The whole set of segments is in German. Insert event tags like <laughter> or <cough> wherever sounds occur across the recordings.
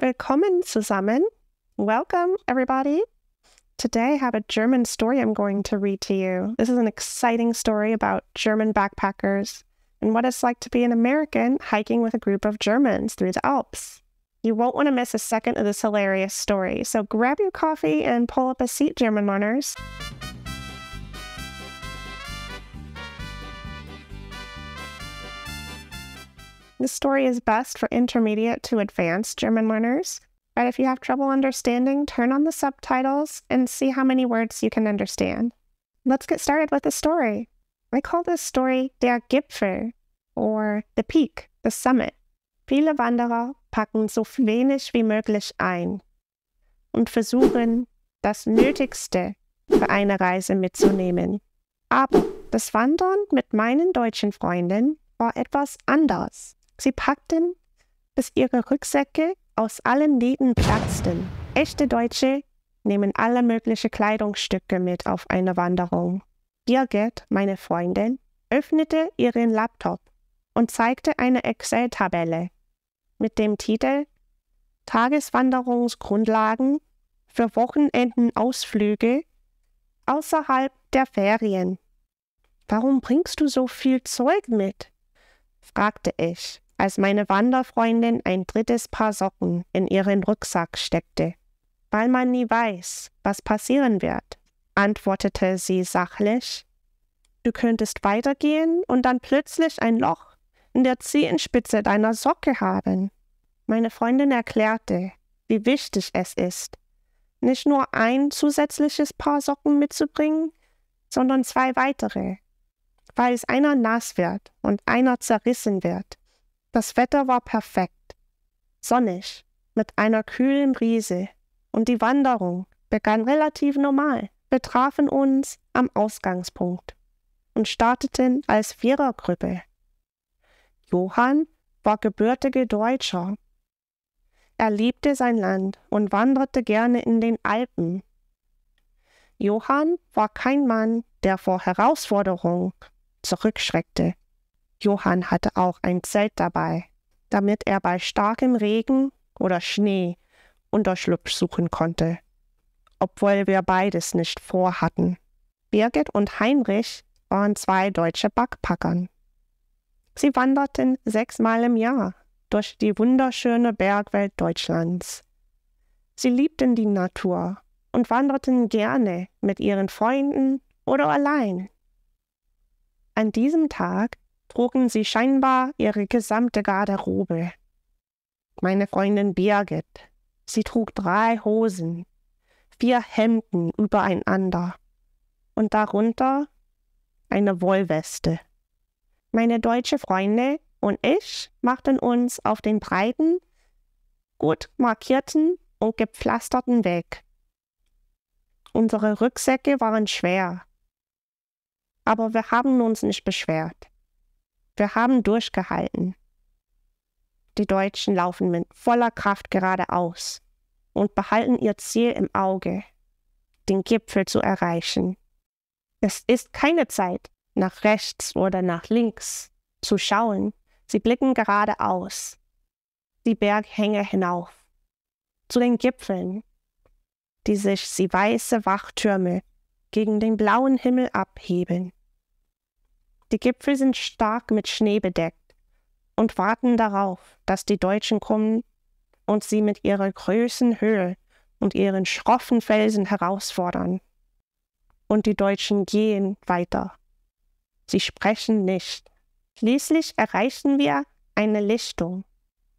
Willkommen zusammen. Welcome, everybody. Today I have a German story I'm going to read to you. This is an exciting story about German backpackers and what it's like to be an American hiking with a group of Germans through the Alps. You won't want to miss a second of this hilarious story, so grab your coffee and pull up a seat, German learners. This story is best for intermediate to advanced German learners, but if you have trouble understanding, turn on the subtitles and see how many words you can understand. Let's get started with the story. I call this story Der Gipfel, or the peak, the summit. Viele Wanderer packen so wenig wie möglich ein und versuchen, das Nötigste für eine Reise mitzunehmen. Aber das Wandern mit meinen deutschen Freunden war etwas anders. Sie packten, bis ihre Rücksäcke aus allen Nähten platzten. Echte Deutsche nehmen alle möglichen Kleidungsstücke mit auf eine Wanderung. Birgit, meine Freundin, öffnete ihren Laptop und zeigte eine Excel-Tabelle mit dem Titel Tageswanderungsgrundlagen für Wochenendenausflüge außerhalb der Ferien. Warum bringst du so viel Zeug mit? fragte ich als meine Wanderfreundin ein drittes Paar Socken in ihren Rucksack steckte. Weil man nie weiß, was passieren wird, antwortete sie sachlich. Du könntest weitergehen und dann plötzlich ein Loch in der Zehenspitze deiner Socke haben. Meine Freundin erklärte, wie wichtig es ist, nicht nur ein zusätzliches Paar Socken mitzubringen, sondern zwei weitere, weil es einer nass wird und einer zerrissen wird das Wetter war perfekt, sonnig, mit einer kühlen Brise, und die Wanderung begann relativ normal. Wir trafen uns am Ausgangspunkt und starteten als Vierergruppe. Johann war gebürtiger Deutscher. Er liebte sein Land und wanderte gerne in den Alpen. Johann war kein Mann, der vor Herausforderung zurückschreckte. Johann hatte auch ein Zelt dabei, damit er bei starkem Regen oder Schnee Unterschlupf suchen konnte, obwohl wir beides nicht vorhatten. Birgit und Heinrich waren zwei deutsche Backpackern. Sie wanderten sechsmal im Jahr durch die wunderschöne Bergwelt Deutschlands. Sie liebten die Natur und wanderten gerne mit ihren Freunden oder allein. An diesem Tag trugen sie scheinbar ihre gesamte Garderobe. Meine Freundin Birgit, sie trug drei Hosen, vier Hemden übereinander und darunter eine Wollweste. Meine deutsche Freunde und ich machten uns auf den breiten, gut markierten und gepflasterten Weg. Unsere Rücksäcke waren schwer, aber wir haben uns nicht beschwert. Wir haben durchgehalten. Die Deutschen laufen mit voller Kraft geradeaus und behalten ihr Ziel im Auge, den Gipfel zu erreichen. Es ist keine Zeit, nach rechts oder nach links zu schauen. Sie blicken geradeaus, die Berghänge hinauf, zu den Gipfeln, die sich wie weiße Wachtürme gegen den blauen Himmel abheben. Die Gipfel sind stark mit Schnee bedeckt und warten darauf, dass die Deutschen kommen und sie mit ihrer größten Höhe und ihren schroffen Felsen herausfordern. Und die Deutschen gehen weiter. Sie sprechen nicht. Schließlich erreichen wir eine Lichtung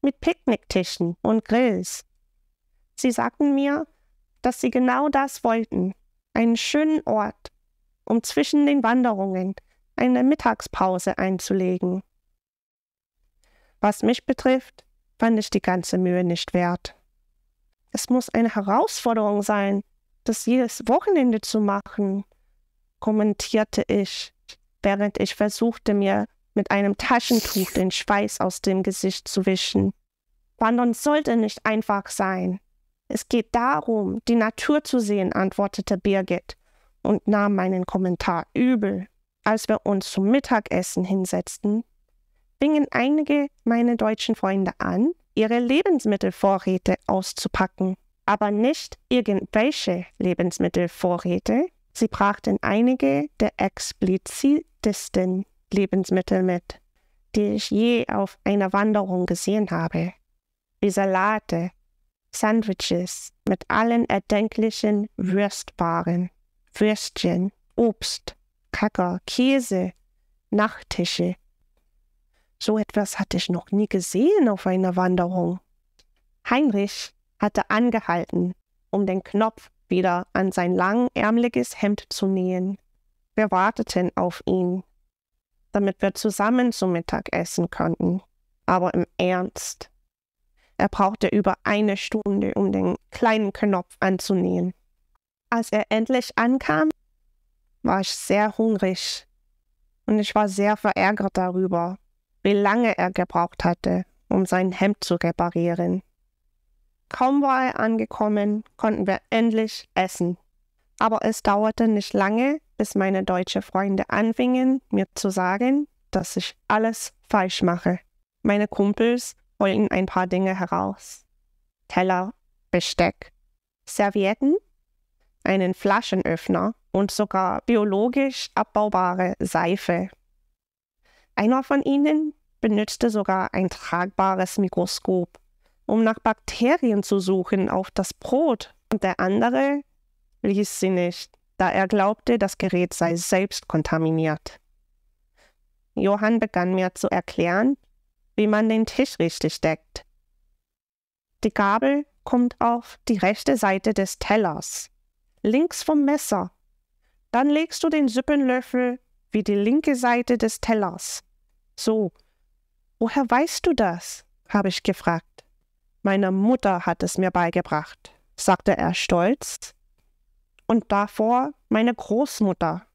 mit Picknicktischen und Grills. Sie sagten mir, dass sie genau das wollten, einen schönen Ort, um zwischen den Wanderungen eine Mittagspause einzulegen. Was mich betrifft, fand ich die ganze Mühe nicht wert. Es muss eine Herausforderung sein, das jedes Wochenende zu machen, kommentierte ich, während ich versuchte, mir mit einem Taschentuch den Schweiß aus dem Gesicht zu wischen. Wandern sollte nicht einfach sein. Es geht darum, die Natur zu sehen, antwortete Birgit und nahm meinen Kommentar übel. Als wir uns zum Mittagessen hinsetzten, fingen einige meiner deutschen Freunde an, ihre Lebensmittelvorräte auszupacken. Aber nicht irgendwelche Lebensmittelvorräte, sie brachten einige der explizitesten Lebensmittel mit, die ich je auf einer Wanderung gesehen habe. Wie Salate, Sandwiches mit allen erdenklichen Würstwaren, Würstchen, Obst, Kacker, Käse, Nachttische. So etwas hatte ich noch nie gesehen auf einer Wanderung. Heinrich hatte angehalten, um den Knopf wieder an sein langärmliches Hemd zu nähen. Wir warteten auf ihn, damit wir zusammen zum Mittag essen konnten. Aber im Ernst. Er brauchte über eine Stunde, um den kleinen Knopf anzunähen. Als er endlich ankam, war ich sehr hungrig und ich war sehr verärgert darüber, wie lange er gebraucht hatte, um sein Hemd zu reparieren. Kaum war er angekommen, konnten wir endlich essen. Aber es dauerte nicht lange, bis meine deutschen Freunde anfingen, mir zu sagen, dass ich alles falsch mache. Meine Kumpels holten ein paar Dinge heraus. Teller, Besteck, Servietten, einen Flaschenöffner und sogar biologisch abbaubare Seife. Einer von ihnen benutzte sogar ein tragbares Mikroskop, um nach Bakterien zu suchen auf das Brot, und der andere ließ sie nicht, da er glaubte, das Gerät sei selbst kontaminiert. Johann begann mir zu erklären, wie man den Tisch richtig deckt. Die Gabel kommt auf die rechte Seite des Tellers, links vom Messer dann legst du den Suppenlöffel wie die linke Seite des Tellers. So. Woher weißt du das? habe ich gefragt. Meine Mutter hat es mir beigebracht, sagte er stolz. Und davor meine Großmutter.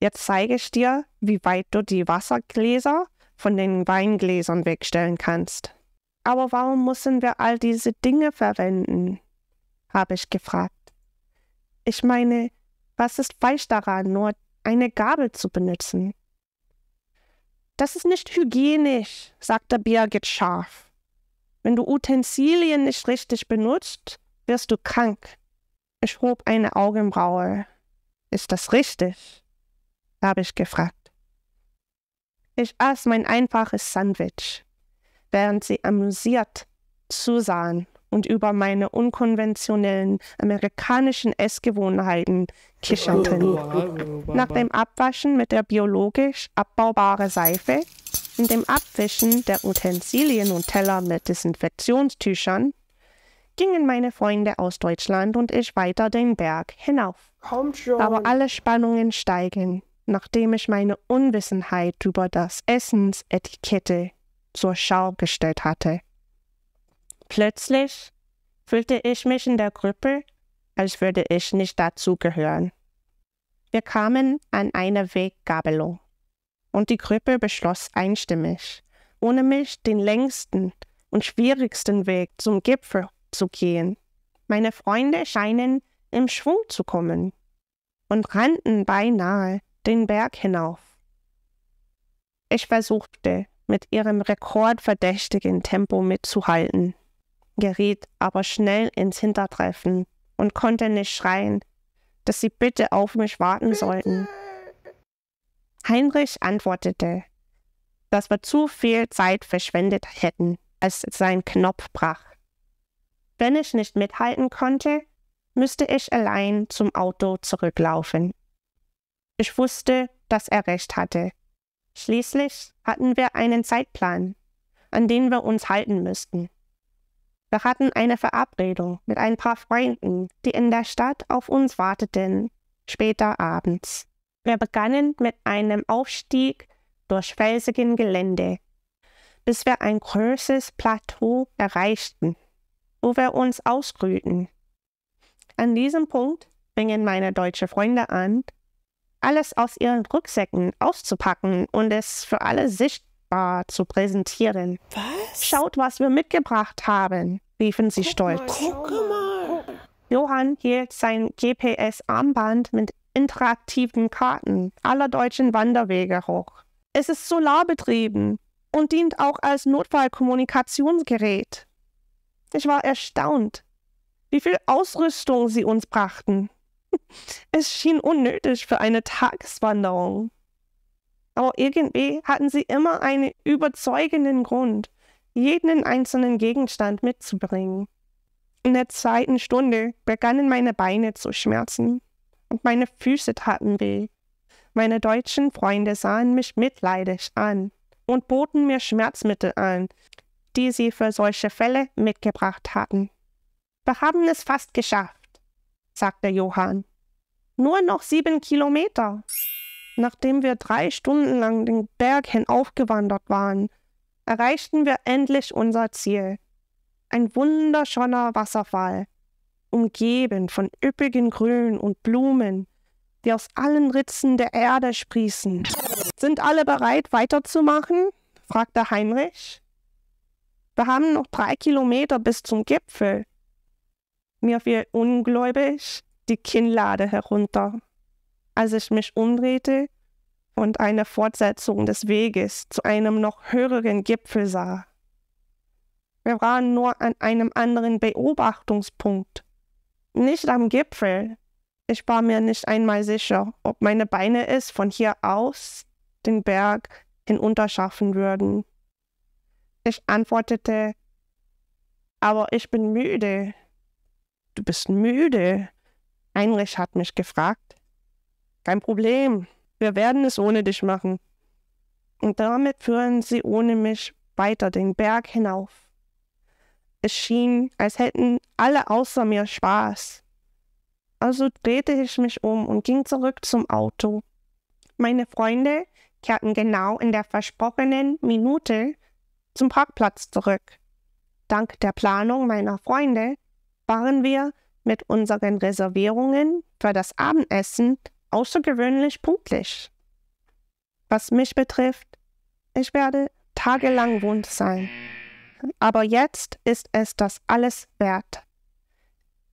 Jetzt zeige ich dir, wie weit du die Wassergläser von den Weingläsern wegstellen kannst. Aber warum müssen wir all diese Dinge verwenden? habe ich gefragt. Ich meine, was ist falsch daran, nur eine Gabel zu benutzen? Das ist nicht hygienisch, sagte Birgit scharf. Wenn du Utensilien nicht richtig benutzt, wirst du krank. Ich hob eine Augenbraue. Ist das richtig? habe ich gefragt. Ich aß mein einfaches Sandwich, während sie amüsiert zusahen und über meine unkonventionellen amerikanischen Essgewohnheiten kicherten. Nach dem Abwaschen mit der biologisch abbaubaren Seife und dem Abwischen der Utensilien und Teller mit Desinfektionstüchern gingen meine Freunde aus Deutschland und ich weiter den Berg hinauf. Aber alle Spannungen steigen, nachdem ich meine Unwissenheit über das Essensetikette zur Schau gestellt hatte. Plötzlich fühlte ich mich in der Gruppe, als würde ich nicht dazugehören. Wir kamen an eine Weggabelung und die Gruppe beschloss einstimmig, ohne mich den längsten und schwierigsten Weg zum Gipfel zu gehen. Meine Freunde scheinen im Schwung zu kommen und rannten beinahe den Berg hinauf. Ich versuchte, mit ihrem rekordverdächtigen Tempo mitzuhalten geriet aber schnell ins Hintertreffen und konnte nicht schreien, dass sie bitte auf mich warten sollten. Heinrich antwortete, dass wir zu viel Zeit verschwendet hätten, als sein Knopf brach. Wenn ich nicht mithalten konnte, müsste ich allein zum Auto zurücklaufen. Ich wusste, dass er recht hatte. Schließlich hatten wir einen Zeitplan, an den wir uns halten müssten. Wir hatten eine Verabredung mit ein paar Freunden, die in der Stadt auf uns warteten, später abends. Wir begannen mit einem Aufstieg durch felsigen Gelände, bis wir ein großes Plateau erreichten, wo wir uns ausgrühten. An diesem Punkt fingen meine deutschen Freunde an, alles aus ihren Rucksäcken auszupacken und es für alle sicht dankbar zu präsentieren. Was? Schaut, was wir mitgebracht haben, riefen sie Guck stolz. Mal, gucke mal. Johann hielt sein GPS-Armband mit interaktiven Karten aller deutschen Wanderwege hoch. Es ist solarbetrieben und dient auch als Notfallkommunikationsgerät. Ich war erstaunt, wie viel Ausrüstung sie uns brachten. <laughs> Es schien unnötig für eine Tageswanderung. Aber irgendwie hatten sie immer einen überzeugenden Grund, jeden einzelnen Gegenstand mitzubringen. In der zweiten Stunde begannen meine Beine zu schmerzen und meine Füße taten weh. Meine deutschen Freunde sahen mich mitleidig an und boten mir Schmerzmittel an, die sie für solche Fälle mitgebracht hatten. Wir haben es fast geschafft, sagte Johann. Nur noch sieben Kilometer. Nachdem wir drei Stunden lang den Berg hinaufgewandert waren, erreichten wir endlich unser Ziel. Ein wunderschöner Wasserfall, umgeben von üppigen Grün und Blumen, die aus allen Ritzen der Erde sprießen. Sind alle bereit, weiterzumachen? fragte Heinrich. Wir haben noch drei Kilometer bis zum Gipfel. Mir fiel ungläubig die Kinnlade herunter als ich mich umdrehte und eine Fortsetzung des Weges zu einem noch höheren Gipfel sah. Wir waren nur an einem anderen Beobachtungspunkt, nicht am Gipfel. Ich war mir nicht einmal sicher, ob meine Beine es von hier aus den Berg hinunterschaffen würden. Ich antwortete, aber ich bin müde. Du bist müde. Heinrich hat mich gefragt. Kein Problem, wir werden es ohne dich machen. Und damit führen sie ohne mich weiter den Berg hinauf. Es schien, als hätten alle außer mir Spaß. Also drehte ich mich um und ging zurück zum Auto. Meine Freunde kehrten genau in der versprochenen Minute zum Parkplatz zurück. Dank der Planung meiner Freunde waren wir mit unseren Reservierungen für das Abendessen außergewöhnlich pünktlich. Was mich betrifft, ich werde tagelang wund sein. Aber jetzt ist es das alles wert.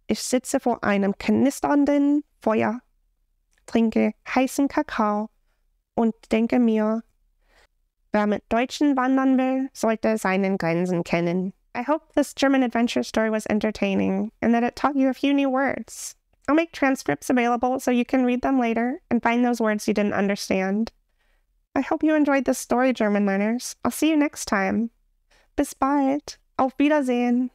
Ich sitze vor einem knisternden Feuer, trinke heißen Kakao und denke mir, wer mit Deutschen wandern will, sollte seinen Grenzen kennen. I hope this German adventure story was entertaining and that it taught you a few new words. I'll make transcripts available so you can read them later and find those words you didn't understand. I hope you enjoyed this story, German learners. I'll see you next time. Bis bald. Auf Wiedersehen.